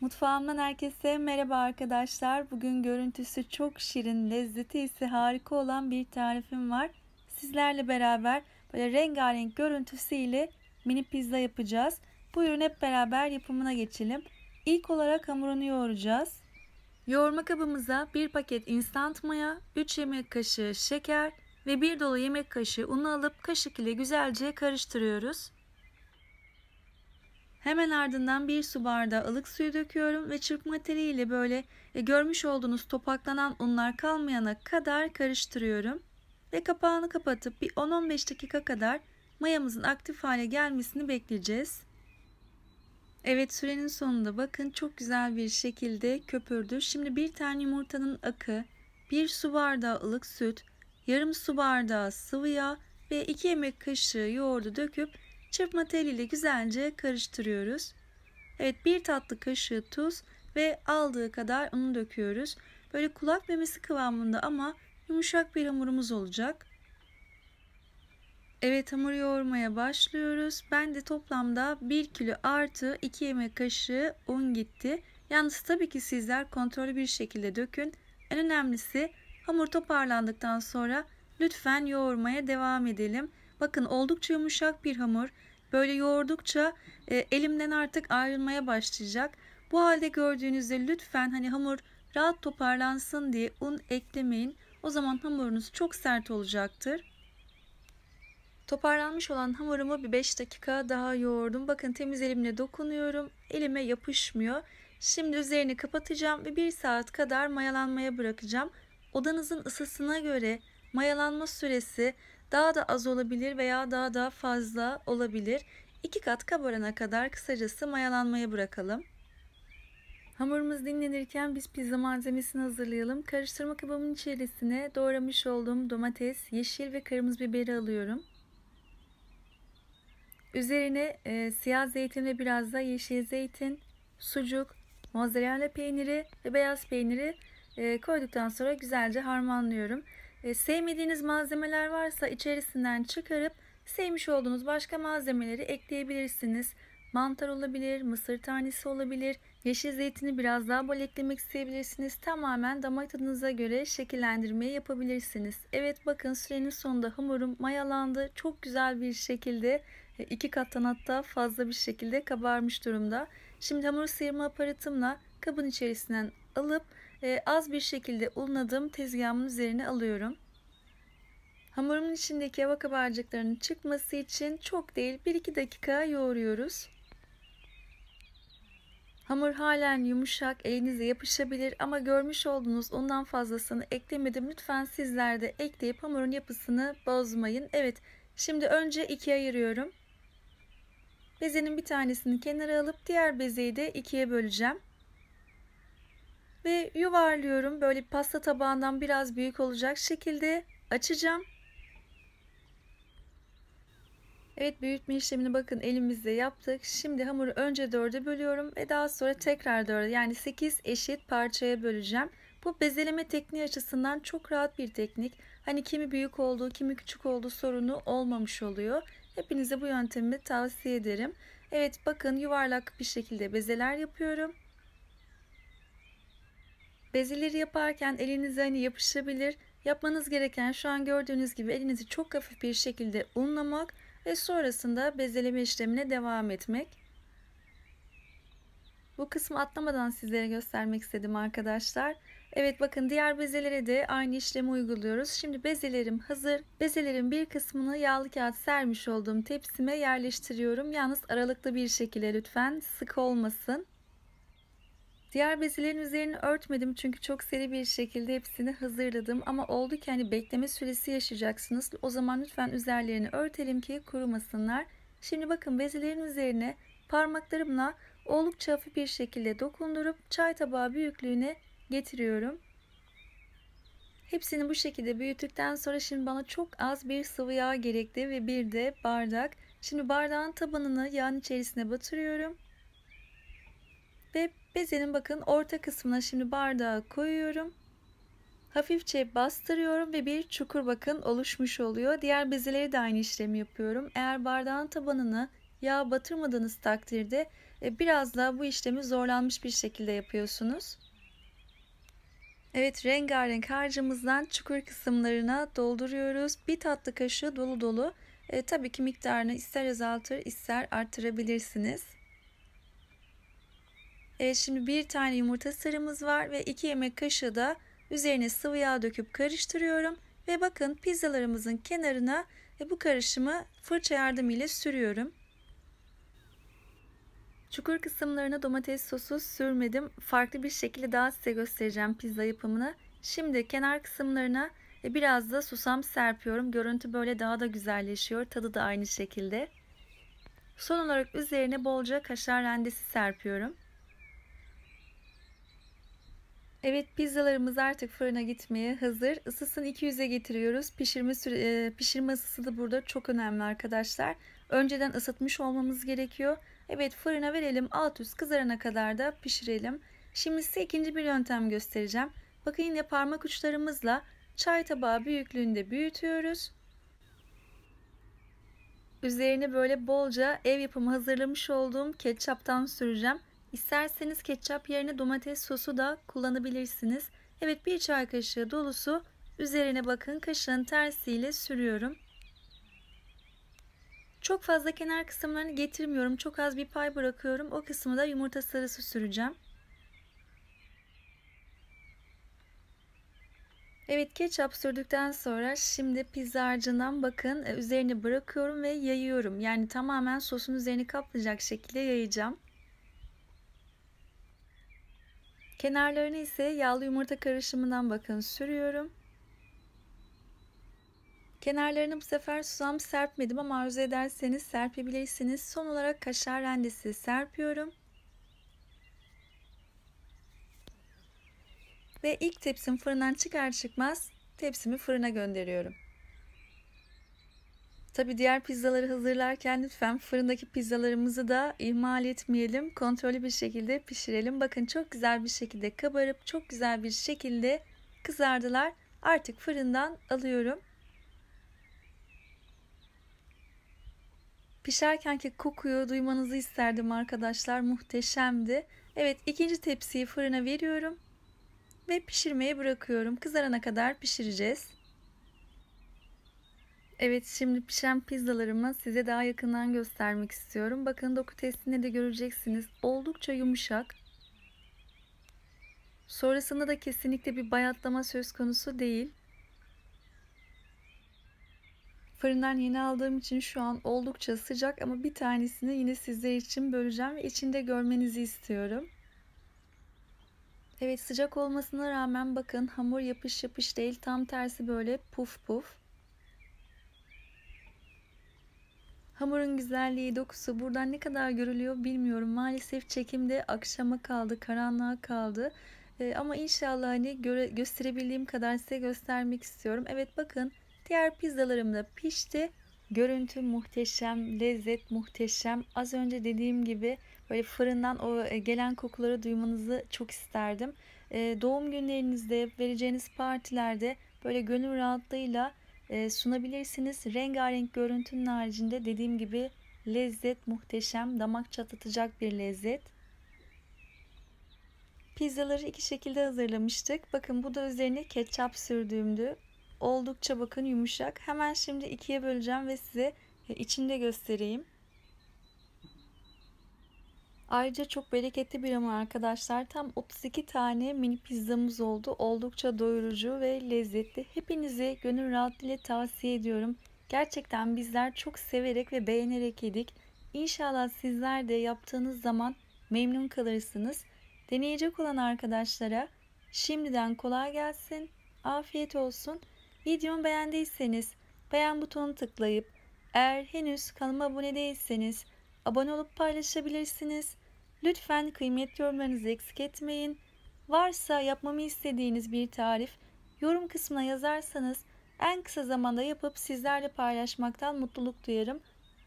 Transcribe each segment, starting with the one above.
Mutfağımdan herkese merhaba arkadaşlar. Bugün görüntüsü çok şirin, lezzeti ise harika olan bir tarifim var. Sizlerle beraber böyle rengarenk görüntüsüyle mini pizza yapacağız. Buyurun hep beraber yapımına geçelim. İlk olarak hamurunu yoğuracağız. Yoğurma kabımıza 1 paket instant maya, 3 yemek kaşığı şeker ve 1 dolu yemek kaşığı unu alıp kaşık ile güzelce karıştırıyoruz. Hemen ardından bir su bardağı ılık suyu döküyorum ve çırpma teliyle böyle e, görmüş olduğunuz topaklanan unlar kalmayana kadar karıştırıyorum. Ve kapağını kapatıp bir 10-15 dakika kadar mayamızın aktif hale gelmesini bekleyeceğiz. Evet sürenin sonunda bakın çok güzel bir şekilde köpürdü. Şimdi bir tane yumurtanın akı, bir su bardağı ılık süt, yarım su bardağı sıvı yağ ve 2 yemek kaşığı yoğurdu döküp Çırpma teliyle güzelce karıştırıyoruz. Evet bir tatlı kaşığı tuz ve aldığı kadar unu döküyoruz. Böyle kulak memesi kıvamında ama yumuşak bir hamurumuz olacak. Evet hamur yoğurmaya başlıyoruz. Ben de toplamda 1 kilo artı 2 yemek kaşığı un gitti. Yalnız tabii ki sizler kontrollü bir şekilde dökün. En önemlisi hamur toparlandıktan sonra lütfen yoğurmaya devam edelim. Bakın oldukça yumuşak bir hamur. Böyle yoğurdukça e, elimden artık ayrılmaya başlayacak. Bu halde gördüğünüzde lütfen hani hamur rahat toparlansın diye un eklemeyin. O zaman hamurunuz çok sert olacaktır. Toparlanmış olan hamurumu bir 5 dakika daha yoğurdum. Bakın temiz elimle dokunuyorum. Elime yapışmıyor. Şimdi üzerini kapatacağım ve 1 saat kadar mayalanmaya bırakacağım. Odanızın ısısına göre mayalanma süresi daha da az olabilir veya daha da fazla olabilir. İki kat kabarana kadar kısacası mayalanmaya bırakalım. Hamurumuz dinlenirken biz pizza malzemesini hazırlayalım. Karıştırma kabımın içerisine doğramış olduğum domates, yeşil ve kırmızı biberi alıyorum. Üzerine e, siyah zeytin ve biraz da yeşil zeytin, sucuk, mozzarella peyniri ve beyaz peyniri e, koyduktan sonra güzelce harmanlıyorum. E, sevmediğiniz malzemeler varsa içerisinden çıkarıp sevmiş olduğunuz başka malzemeleri ekleyebilirsiniz. Mantar olabilir, mısır tanesi olabilir, yeşil zeytini biraz daha bol eklemek isteyebilirsiniz. Tamamen damak tadınıza göre şekillendirmeyi yapabilirsiniz. Evet bakın sürenin sonunda hamurum mayalandı. Çok güzel bir şekilde e, iki kattan hatta fazla bir şekilde kabarmış durumda. Şimdi hamur sıyırma aparatımla kabın içerisinden alıp ee, az bir şekilde unladığım tezgahımın üzerine alıyorum. Hamurumun içindeki hava kabarcıklarının çıkması için çok değil 1-2 dakika yoğuruyoruz. Hamur halen yumuşak, elinize yapışabilir ama görmüş olduğunuz ondan fazlasını eklemedim. Lütfen sizler de ekleyip hamurun yapısını bozmayın. Evet, şimdi önce ikiye ayırıyorum. Bezenin bir tanesini kenara alıp diğer bezeyi de ikiye böleceğim. Ve yuvarlıyorum. Böyle pasta tabağından biraz büyük olacak şekilde açacağım. Evet büyütme işlemini bakın elimizde yaptık. Şimdi hamuru önce dörde bölüyorum ve daha sonra tekrar dörde yani 8 eşit parçaya böleceğim. Bu bezeleme tekniği açısından çok rahat bir teknik. Hani kimi büyük olduğu kimi küçük olduğu sorunu olmamış oluyor. Hepinize bu yöntemi tavsiye ederim. Evet bakın yuvarlak bir şekilde bezeler yapıyorum. Bezeleri yaparken elinize hani yapışabilir. Yapmanız gereken şu an gördüğünüz gibi elinizi çok hafif bir şekilde unlamak ve sonrasında bezeleme işlemine devam etmek. Bu kısmı atlamadan sizlere göstermek istedim arkadaşlar. Evet bakın diğer bezelere de aynı işlemi uyguluyoruz. Şimdi bezelerim hazır. Bezelerin bir kısmını yağlı kağıt sermiş olduğum tepsime yerleştiriyorum. Yalnız aralıklı bir şekilde lütfen sık olmasın. Diğer bezelerin üzerini örtmedim çünkü çok seri bir şekilde hepsini hazırladım. Ama oldu ki hani bekleme süresi yaşayacaksınız. O zaman lütfen üzerlerini örtelim ki kurumasınlar. Şimdi bakın bezelerin üzerine parmaklarımla oldukça hafif bir şekilde dokundurup çay tabağı büyüklüğüne getiriyorum. Hepsini bu şekilde büyüttükten sonra şimdi bana çok az bir sıvı yağ gerekti ve bir de bardak. Şimdi bardağın tabanını yağın içerisine batırıyorum. Ve bezenin bakın orta kısmına şimdi bardağı koyuyorum. Hafifçe bastırıyorum ve bir çukur bakın oluşmuş oluyor. Diğer bezeleri de aynı işlemi yapıyorum. Eğer bardağın tabanını yağ batırmadığınız takdirde e, biraz daha bu işlemi zorlanmış bir şekilde yapıyorsunuz. Evet rengarenk harcımızdan çukur kısımlarına dolduruyoruz. Bir tatlı kaşığı dolu dolu. E, tabii ki miktarını ister azaltır ister arttırabilirsiniz. E, şimdi bir tane yumurta sarımız var ve 2 yemek kaşığı da üzerine sıvı yağ döküp karıştırıyorum. Ve bakın pizzalarımızın kenarına e, bu karışımı fırça yardımıyla sürüyorum. Çukur kısımlarına domates sosu sürmedim. Farklı bir şekilde daha size göstereceğim pizza yapımını. Şimdi kenar kısımlarına e, biraz da susam serpiyorum. Görüntü böyle daha da güzelleşiyor. Tadı da aynı şekilde. Son olarak üzerine bolca kaşar rendesi serpiyorum. Evet pizzalarımız artık fırına gitmeye hazır. Isısını 200'e getiriyoruz. Pişirme, süre, e, pişirme ısısı da burada çok önemli arkadaşlar. Önceden ısıtmış olmamız gerekiyor. Evet fırına verelim alt üst kızarana kadar da pişirelim. Şimdi size ikinci bir yöntem göstereceğim. Bakın yine parmak uçlarımızla çay tabağı büyüklüğünde büyütüyoruz. Üzerine böyle bolca ev yapımı hazırlamış olduğum ketçaptan süreceğim. İsterseniz ketçap yerine domates sosu da kullanabilirsiniz. Evet bir çay kaşığı dolusu üzerine bakın kaşığın tersiyle sürüyorum. Çok fazla kenar kısımlarını getirmiyorum. Çok az bir pay bırakıyorum. O kısmı da yumurta sarısı süreceğim. Evet ketçap sürdükten sonra şimdi pizza harcından bakın e, üzerine bırakıyorum ve yayıyorum. Yani tamamen sosun üzerini kaplayacak şekilde yayacağım. Kenarlarını ise yağlı yumurta karışımından bakın sürüyorum. Kenarlarını bu sefer susam serpmedim ama arzu ederseniz serpebilirsiniz. Son olarak kaşar rendesi serpiyorum. Ve ilk tepsim fırından çıkar çıkmaz tepsimi fırına gönderiyorum. Tabi diğer pizzaları hazırlarken lütfen fırındaki pizzalarımızı da ihmal etmeyelim. Kontrollü bir şekilde pişirelim. Bakın çok güzel bir şekilde kabarıp çok güzel bir şekilde kızardılar. Artık fırından alıyorum. Pişerkenki kokuyu duymanızı isterdim arkadaşlar. Muhteşemdi. Evet ikinci tepsiyi fırına veriyorum ve pişirmeye bırakıyorum. Kızarana kadar pişireceğiz. Evet şimdi pişen pizzalarımı size daha yakından göstermek istiyorum. Bakın doku testinde de göreceksiniz. Oldukça yumuşak. Sonrasında da kesinlikle bir bayatlama söz konusu değil. Fırından yeni aldığım için şu an oldukça sıcak ama bir tanesini yine sizler için böleceğim ve içinde görmenizi istiyorum. Evet sıcak olmasına rağmen bakın hamur yapış yapış değil tam tersi böyle puf puf. Hamurun güzelliği, dokusu buradan ne kadar görülüyor bilmiyorum. Maalesef çekimde akşama kaldı, karanlığa kaldı. Ee, ama inşallah hani göre, gösterebildiğim kadar size göstermek istiyorum. Evet bakın diğer pizzalarım da pişti. Görüntü muhteşem, lezzet muhteşem. Az önce dediğim gibi böyle fırından o e, gelen kokuları duymanızı çok isterdim. Ee, doğum günlerinizde, vereceğiniz partilerde böyle gönül rahatlığıyla ee, sunabilirsiniz. Rengarenk görüntünün haricinde dediğim gibi lezzet muhteşem, damak çatlatacak bir lezzet. Pizzaları iki şekilde hazırlamıştık. Bakın bu da üzerine ketçap sürdüğümdü. Oldukça bakın yumuşak. Hemen şimdi ikiye böleceğim ve size içinde göstereyim. Ayrıca çok bereketli bir hamur arkadaşlar. Tam 32 tane mini pizzamız oldu. Oldukça doyurucu ve lezzetli. Hepinizi gönül rahatlığıyla tavsiye ediyorum. Gerçekten bizler çok severek ve beğenerek yedik. İnşallah sizler de yaptığınız zaman memnun kalırsınız. Deneyecek olan arkadaşlara şimdiden kolay gelsin. Afiyet olsun. Videomu beğendiyseniz beğen butonu tıklayıp eğer henüz kanalıma abone değilseniz abone olup paylaşabilirsiniz. Lütfen kıymetli yorumlarınızı eksik etmeyin. Varsa yapmamı istediğiniz bir tarif yorum kısmına yazarsanız en kısa zamanda yapıp sizlerle paylaşmaktan mutluluk duyarım.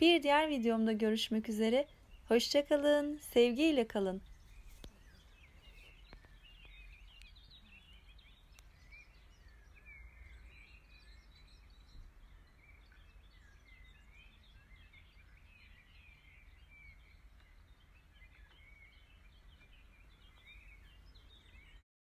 Bir diğer videomda görüşmek üzere. Hoşçakalın, sevgiyle kalın.